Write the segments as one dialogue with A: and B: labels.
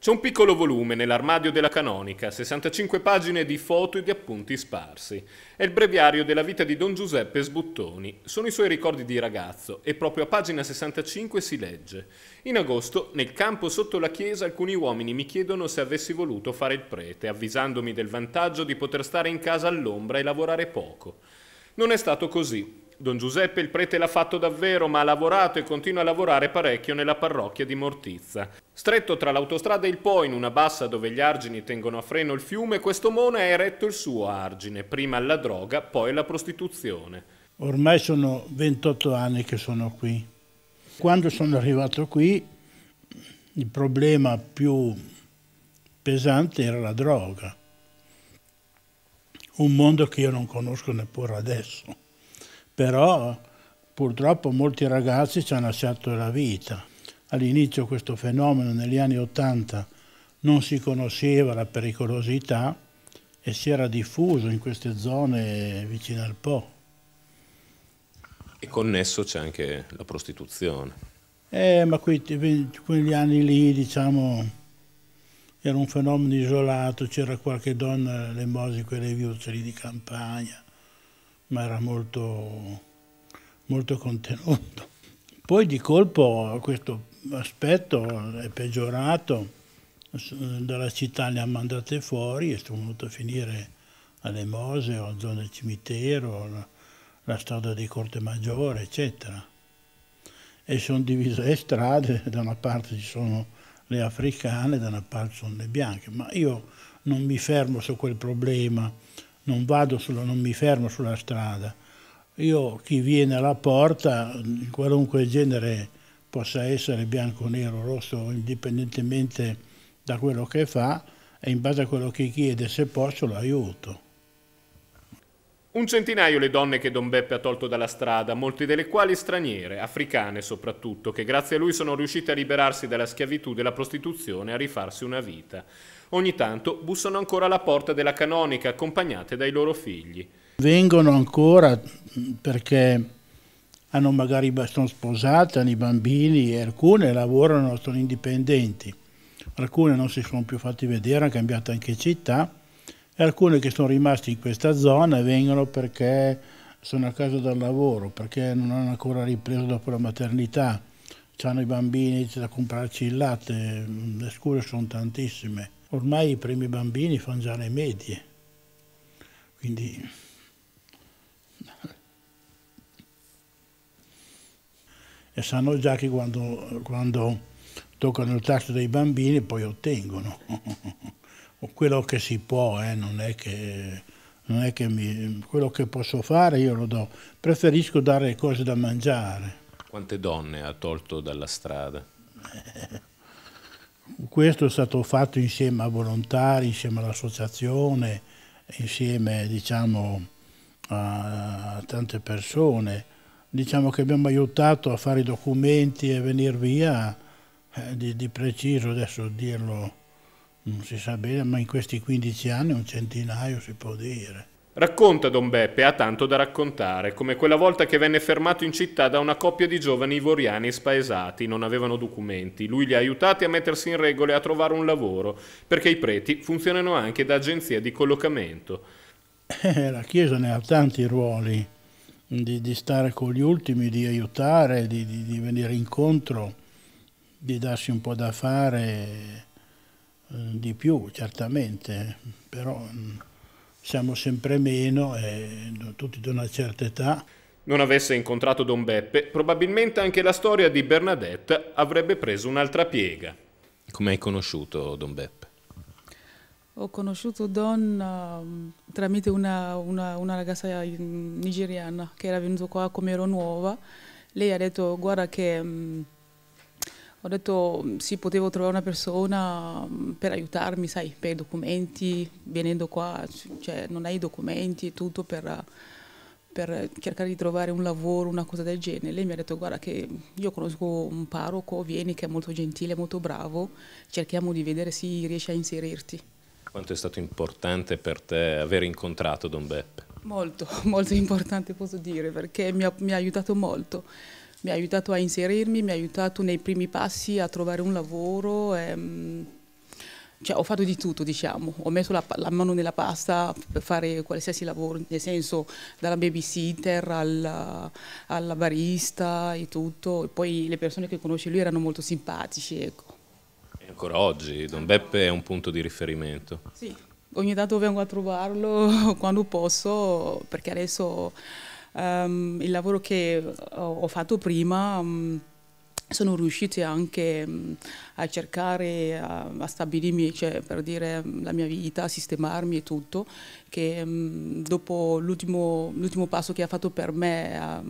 A: C'è un piccolo volume nell'armadio della canonica, 65 pagine di foto e di appunti sparsi. È il breviario della vita di Don Giuseppe Sbuttoni. Sono i suoi ricordi di ragazzo e proprio a pagina 65 si legge. In agosto, nel campo sotto la chiesa, alcuni uomini mi chiedono se avessi voluto fare il prete, avvisandomi del vantaggio di poter stare in casa all'ombra e lavorare poco. Non è stato così. Don Giuseppe il prete l'ha fatto davvero, ma ha lavorato e continua a lavorare parecchio nella parrocchia di Mortizza. Stretto tra l'autostrada e il Po, in una bassa dove gli argini tengono a freno il fiume, questo mona ha eretto il suo argine, prima alla droga, poi alla prostituzione.
B: Ormai sono 28 anni che sono qui. Quando sono arrivato qui, il problema più pesante era la droga. Un mondo che io non conosco neppure adesso però purtroppo molti ragazzi ci hanno lasciato la vita. All'inizio questo fenomeno negli anni Ottanta non si conosceva la pericolosità e si era diffuso in queste zone vicine al Po.
C: E connesso c'è anche la prostituzione.
B: Eh, ma que quegli anni lì, diciamo, era un fenomeno isolato, c'era qualche donna, le mosi, quelle vioceri di campagna, ma era molto, molto contenuto. Poi di colpo questo aspetto è peggiorato, eh, dalla città le hanno mandate fuori e sono venuto a finire alle Mose o a zona del cimitero, la, la strada di Corte Maggiore, eccetera. E sono divise le strade, da una parte ci sono le africane, da una parte sono le bianche, ma io non mi fermo su quel problema non vado sulla, non mi fermo sulla strada. Io, chi viene alla porta, in qualunque genere possa essere bianco, nero, rosso, indipendentemente da quello che fa, e in base a quello che chiede, se posso, lo aiuto.
A: Un centinaio le donne che Don Beppe ha tolto dalla strada, molte delle quali straniere, africane soprattutto, che grazie a lui sono riuscite a liberarsi dalla schiavitù, della prostituzione e a rifarsi una vita. Ogni tanto bussano ancora alla porta della canonica accompagnate dai loro figli.
B: Vengono ancora perché hanno magari sono sposate, hanno i bambini e alcune lavorano, sono indipendenti. Alcune non si sono più fatti vedere, hanno cambiato anche città e alcune che sono rimaste in questa zona vengono perché sono a casa dal lavoro, perché non hanno ancora ripreso dopo la maternità hanno i bambini da comprarci il latte, le scuole sono tantissime. Ormai i primi bambini fanno già le medie, quindi... E sanno già che quando, quando toccano il tasto dei bambini poi ottengono. o quello che si può, eh, non è che, non è che mi, quello che posso fare io lo do. Preferisco dare cose da mangiare.
C: Quante donne ha tolto dalla strada?
B: Questo è stato fatto insieme a volontari, insieme all'associazione, insieme diciamo, a tante persone. Diciamo che abbiamo aiutato a fare i documenti e venire via, eh, di, di preciso adesso dirlo non si sa bene, ma in questi 15 anni un centinaio si può dire.
A: Racconta Don Beppe, ha tanto da raccontare, come quella volta che venne fermato in città da una coppia di giovani ivoriani spaesati, non avevano documenti. Lui li ha aiutati a mettersi in regola e a trovare un lavoro, perché i preti funzionano anche da agenzia di collocamento.
B: Eh, la Chiesa ne ha tanti ruoli, di, di stare con gli ultimi, di aiutare, di, di, di, venire incontro, di darsi un po' da fare, eh, di più certamente, però mm, siamo sempre meno e tutti di una certa età.
A: Non avesse incontrato Don Beppe, probabilmente anche la storia di Bernadette avrebbe preso un'altra piega.
C: Come hai
B: conosciuto Don
D: Beppe? Ho conosciuto Don uh, tramite una, una, una, ragazza mm, nigeriana che era venuta qua come ero nuova. Lei ha detto guarda che... Um, ho detto mm, sì, potevo trovare una persona mm, per aiutarmi, sai, per i documenti, venendo qua, cioè, non hai i documenti e tutto per, per, cercare di trovare un lavoro, una cosa del genere. Lei mi ha detto guarda che io conosco un parroco, vieni che è molto gentile, molto bravo, cerchiamo di vedere se riesci a inserirti.
C: Quanto è stato importante per te aver incontrato Don Beppe?
D: Molto, molto importante posso dire perché mi ha, mi ha aiutato molto mi ha aiutato a inserirmi, mi ha aiutato nei primi passi a trovare un lavoro. E, ehm, cioè, ho fatto di tutto, diciamo. Ho messo la, la, mano nella pasta per fare qualsiasi lavoro, nel senso dalla babysitter alla, alla barista e tutto. E poi le persone che conosce lui erano molto simpatici, ecco.
C: E ancora oggi Don Beppe è un punto di riferimento. Sì,
D: ogni tanto vengo a trovarlo quando posso, perché adesso um, il lavoro che ho, ho fatto prima um, sono riuscita anche mm, a cercare, a, a, stabilirmi, cioè, per dire, mm, la mia vita, a sistemarmi e tutto, che dopo l'ultimo, passo che ha fatto per me,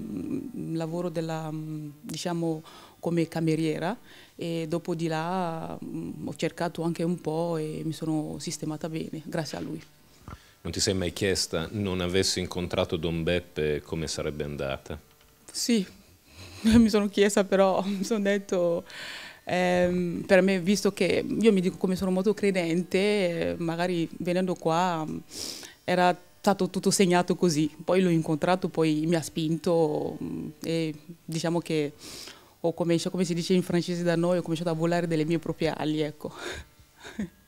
D: il lavoro della, diciamo, come cameriera, e dopo di là ho cercato anche un po' e mi sono sistemata bene, grazie a lui.
C: Non ti sei mai chiesta, non avessi incontrato Don Beppe, come sarebbe andata?
D: Sì, mi sono chiesta però, mi sono detto, eh, per me, visto che io mi dico come sono molto credente, eh, magari venendo qua era stato tutto segnato così, poi l'ho incontrato, poi mi ha spinto mm, e diciamo che ho cominciato, come si dice in francese da noi, ho cominciato a volare delle mie proprie ali, ecco.